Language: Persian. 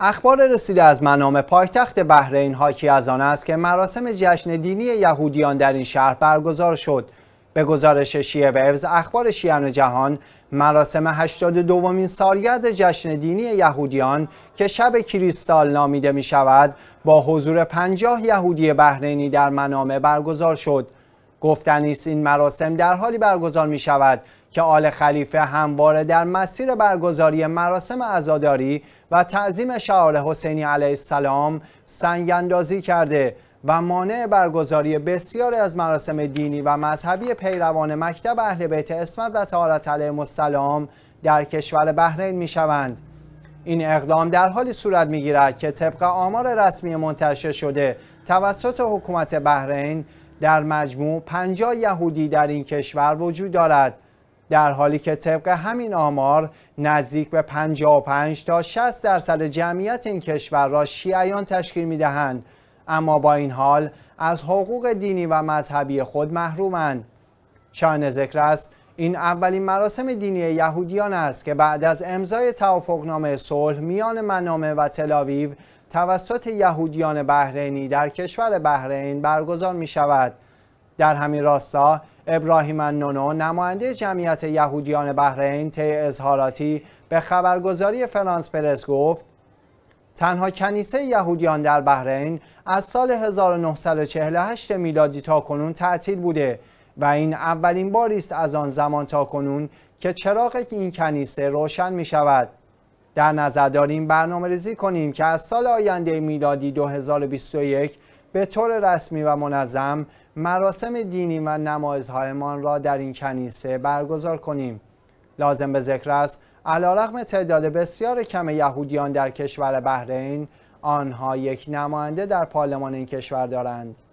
اخبار رسیده از منام پایتخت بحرین حاکی از آن است که مراسم جشن دینی یهودیان در این شهر برگزار شد. به گزارش شیعه ویوز اخبار و جهان مراسم 82 دومین سالگرد جشن دینی یهودیان که شب کریستال نامیده می شود با حضور 50 یهودی بحرینی در منامه برگزار شد. گفتنی است این مراسم در حالی برگزار می شود که آل خلیفه همواره در مسیر برگزاری مراسم عزاداری و تعظیم شعار حسینی علیه السلام سنگ اندازی کرده و مانع برگزاری بسیاری از مراسم دینی و مذهبی پیروان مکتب اهل بیت اسمت و طهارت علیه السلام در کشور بحرین می شوند. این اقدام در حالی صورت می گیرد که طبق آمار رسمی منتشر شده توسط حکومت بحرین در مجموع 50 یهودی در این کشور وجود دارد در حالی که طبق همین آمار نزدیک به 55 تا 60 درصد جمعیت این کشور را شیعیان تشکیل می دهند اما با این حال از حقوق دینی و مذهبی خود محرومند شان ذکر است این اولین مراسم دینی یهودیان است که بعد از امضای توافقنامه صلح میان منامه و تلاویو توسط یهودیان بحرینی در کشور بحرین برگزار می شود. در همین راستا ابراهیم نونو نماینده جمعیت یهودیان بحرین طی اظهاراتی به خبرگزاری فرانس پرس گفت تنها کنیسه یهودیان در بحرین از سال 1948 میلادی تا کنون تعطیل بوده و این اولین باری است از آن زمان تا کنون که چراغ این کنیسه روشن می شود در نظر داریم برنامه ریزی کنیم که از سال آینده میلادی 2021 به طور رسمی و منظم مراسم دینی و نمازهایمان را در این کنیسه برگزار کنیم لازم به ذکر است علیرغم تعداد بسیار کم یهودیان در کشور بحرین آنها یک نماینده در پارلمان این کشور دارند